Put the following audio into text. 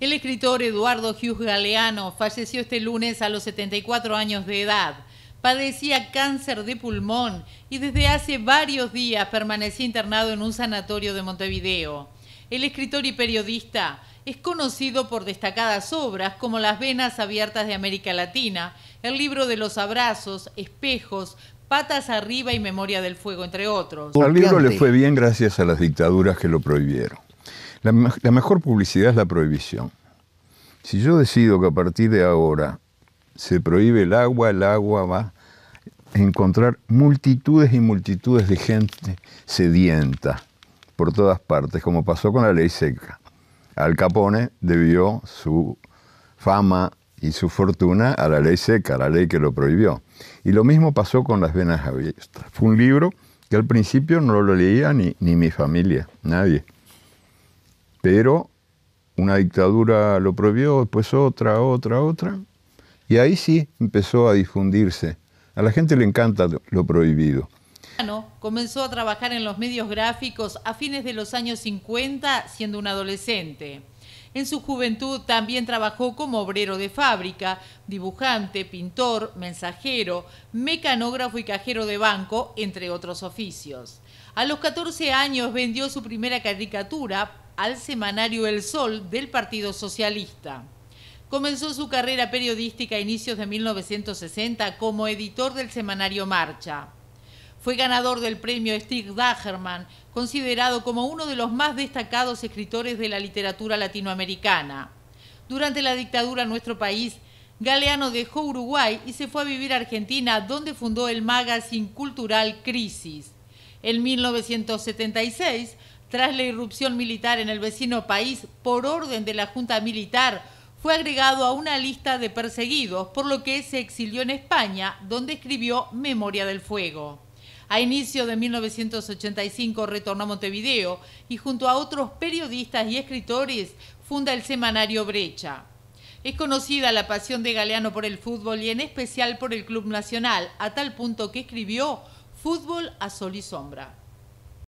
El escritor Eduardo Hughes Galeano falleció este lunes a los 74 años de edad. Padecía cáncer de pulmón y desde hace varios días permanecía internado en un sanatorio de Montevideo. El escritor y periodista es conocido por destacadas obras como Las Venas Abiertas de América Latina, el libro de los abrazos, espejos, Patas arriba y Memoria del Fuego, entre otros. Al libro le fue bien gracias a las dictaduras que lo prohibieron. La, mejor publicidad es la prohibición. Si yo decido que a partir de ahora se prohíbe el agua, el agua va a encontrar multitudes y multitudes de gente sedienta por todas partes, como pasó con la ley seca. Al Capone debió su fama y su fortuna a la ley seca, a la ley que lo prohibió. Y lo mismo pasó con las venas abiertas. Fue un libro que al principio no lo leía ni, ni mi familia, nadie. Pero una dictadura lo prohibió, después otra, otra, otra. Y ahí sí empezó a difundirse. A la gente le encanta lo prohibido. Comenzó a trabajar en los medios gráficos a fines de los años 50 siendo un adolescente. En su juventud también trabajó como obrero de fábrica, dibujante, pintor, mensajero, mecanógrafo y cajero de banco, entre otros oficios. A los 14 años vendió su primera caricatura al semanario El Sol del Partido Socialista. Comenzó su carrera periodística a inicios de 1960 como editor del semanario Marcha. Fue ganador del premio Stig Dagerman, considerado como uno de los más destacados escritores de la literatura latinoamericana. Durante la dictadura en nuestro país, Galeano dejó Uruguay y se fue a vivir a Argentina, donde fundó el magazine cultural Crisis. En 1976 tras la irrupción militar en el vecino país por orden de la Junta Militar, fue agregado a una lista de perseguidos, por lo que se exilió en España, donde escribió Memoria del Fuego. A inicio de 1985 retornó a Montevideo y junto a otros periodistas y escritores funda el semanario Brecha. Es conocida la pasión de Galeano por el fútbol y en especial por el Club Nacional, a tal punto que escribió Fútbol a Sol y Sombra.